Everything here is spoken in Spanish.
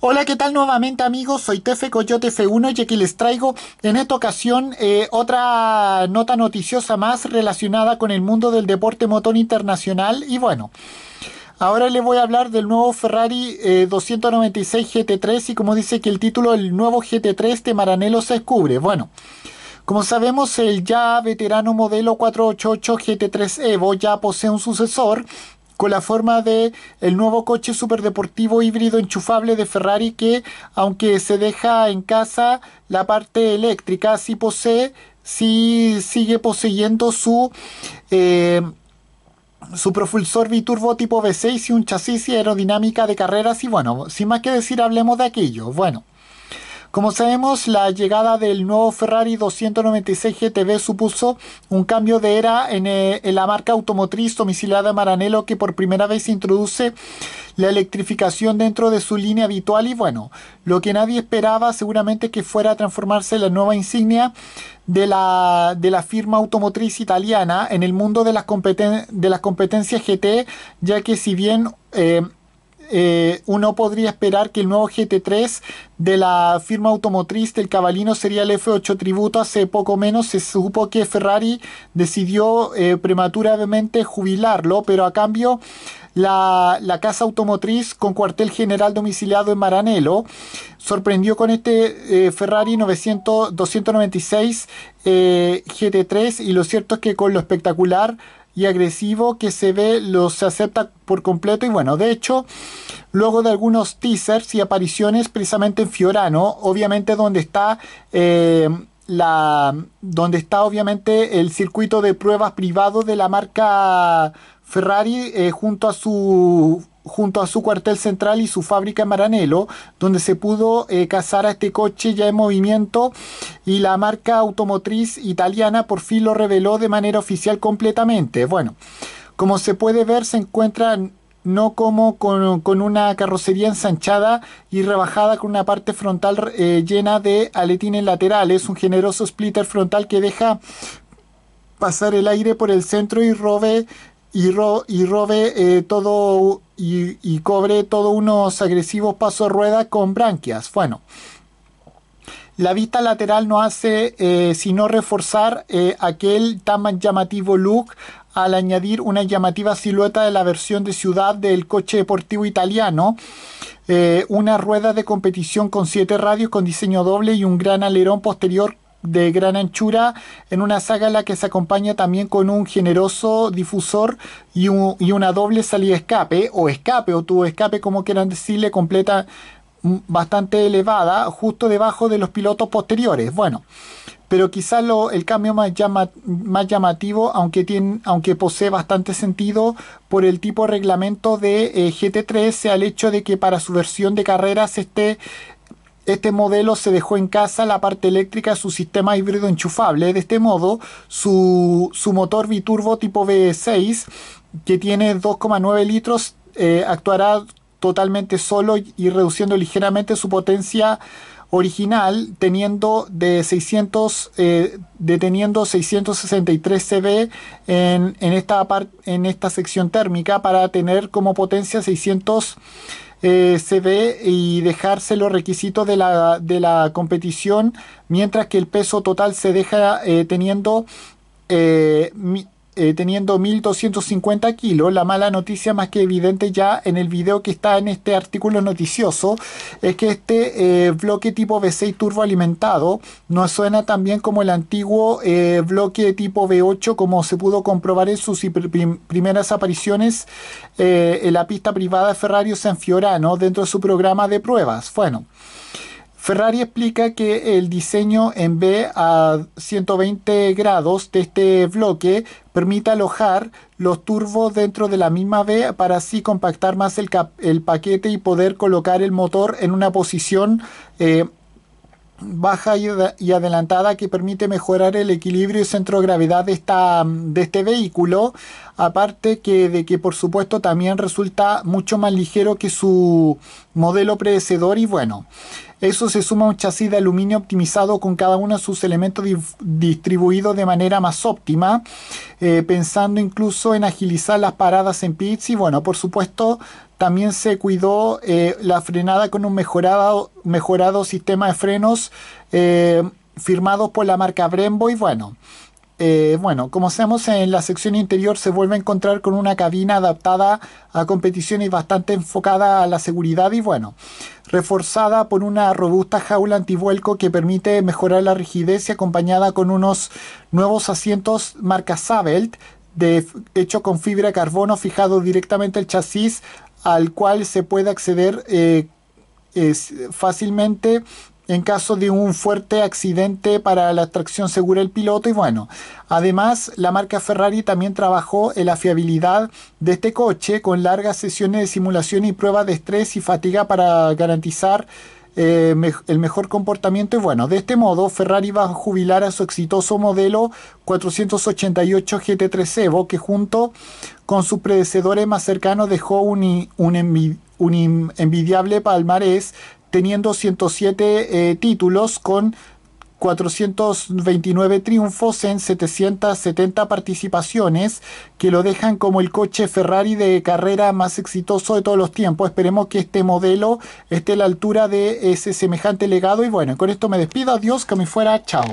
Hola, ¿qué tal nuevamente amigos? Soy Tefe Coyote F1 y aquí les traigo en esta ocasión eh, otra nota noticiosa más relacionada con el mundo del deporte motor internacional y bueno. Ahora les voy a hablar del nuevo Ferrari 296 eh, GT3 y como dice que el título el nuevo GT3 de Maranello se descubre. Bueno, como sabemos, el ya veterano modelo 488 GT3 Evo ya posee un sucesor con la forma de el nuevo coche superdeportivo híbrido enchufable de Ferrari que aunque se deja en casa la parte eléctrica sí posee sí sigue poseyendo su eh, propulsor biturbo tipo V6 y un chasis y aerodinámica de carreras y bueno sin más que decir hablemos de aquello bueno como sabemos, la llegada del nuevo Ferrari 296 GTB supuso un cambio de era en, eh, la marca automotriz domiciliada Maranello que por primera vez introduce la electrificación dentro de su línea habitual y bueno, lo que nadie esperaba seguramente que fuera a transformarse la nueva insignia de la, firma automotriz italiana en el mundo de las, competencias GT, ya que si bien... Eh, eh, uno podría esperar que el nuevo GT3 de la firma automotriz del Cavalino sería el F8 Tributo. Hace poco menos se supo que Ferrari decidió eh, prematuramente jubilarlo, pero a cambio la, casa automotriz con cuartel general domiciliado en Maranello sorprendió con este eh, Ferrari 900, 296 GT3 y lo cierto es que con lo espectacular y agresivo que se ve se acepta por completo y bueno, de hecho, luego de algunos teasers y apariciones precisamente en Fiorano, obviamente donde está... Eh, la donde está obviamente el circuito de pruebas privado de la marca Ferrari eh, junto a su junto a su cuartel central y su fábrica en Maranelo, donde se pudo eh, cazar a este coche ya en movimiento y la marca automotriz italiana por fin lo reveló de manera oficial completamente. Bueno, como se puede ver, se encuentra no como con, una carrocería ensanchada y rebajada con una parte frontal eh, llena de aletines laterales, un generoso splitter frontal que deja pasar el aire por el centro y robe y, robe eh, todo y, cobre todos unos agresivos pasos rueda con branquias. Bueno, la vista lateral no hace eh, sino reforzar eh, aquel tan llamativo look al añadir una llamativa silueta de la versión de ciudad del coche deportivo italiano, una rueda de competición con siete radios con diseño doble y un gran alerón posterior de gran anchura en una saga la que se acompaña también con un generoso difusor y, una doble salida escape o escape o tubo escape como quieran decirle completa mm, bastante elevada justo debajo de los pilotos posteriores bueno pero quizás el cambio más, llamativo, aunque, tiene, aunque posee bastante sentido por el tipo de reglamento de eh, GT3, sea el hecho de que para su versión de carreras esté este modelo se dejó en casa la parte eléctrica su sistema híbrido enchufable. De este modo, su, motor biturbo tipo V6, que tiene 2,9 litros, eh, actuará totalmente solo y reduciendo ligeramente su potencia original teniendo de 600 eh, deteniendo 663 cb en, esta en esta sección térmica para tener como potencia 600 eh, se ve y dejarse los requisitos de la, de la competición, mientras que el peso total se deja eh, teniendo eh, eh, teniendo 1250 kilos. La mala noticia más que evidente ya en el video que está en este artículo noticioso es que este eh, bloque tipo V6 turboalimentado no suena tan bien como el antiguo eh, bloque tipo V8 como se pudo comprobar en sus primeras apariciones en la pista privada Ferrari San Fiorano dentro de su programa de pruebas. Bueno. Ferrari explica que el diseño en B a 120 grados de este bloque permite alojar los turbos dentro de la misma B para así compactar más el, paquete y poder colocar el motor en una posición eh, baja y, y, adelantada que permite mejorar el equilibrio y centro de gravedad de, esta, de este vehículo, aparte que, de que por supuesto también resulta mucho más ligero que su modelo predecedor y bueno, eso se suma a un chasis de aluminio optimizado con cada uno de sus elementos distribuidos de manera más óptima, eh, pensando incluso en agilizar las paradas en pits y bueno, por supuesto también se cuidó eh, la frenada con un mejorado, mejorado sistema de frenos eh, firmados por la marca Brembo y bueno. Eh, bueno, como sabemos, en la sección interior se vuelve a encontrar con una cabina adaptada a competiciones bastante enfocada a la seguridad y bueno, reforzada por una robusta jaula antivuelco que permite mejorar la rigidez y acompañada con unos nuevos asientos marca Sabelt, de, hecho con fibra de carbono fijado directamente al chasis al cual se puede acceder eh, fácilmente en caso de un fuerte accidente para la extracción segura el piloto y bueno, además la marca Ferrari también trabajó en la fiabilidad de este coche con largas sesiones de simulación y pruebas de estrés y fatiga para garantizar eh, el mejor comportamiento y bueno, de este modo Ferrari va a jubilar a su exitoso modelo 488 GT3 Evo que junto con sus predecedores más cercanos dejó un, un envidiable palmarés teniendo 107 eh, títulos con 429 triunfos en 770 participaciones que lo dejan como el coche Ferrari de carrera más exitoso de todos los tiempos. Esperemos que este modelo esté a la altura de ese semejante legado y bueno, con esto me despido, adiós, que me fuera, chao.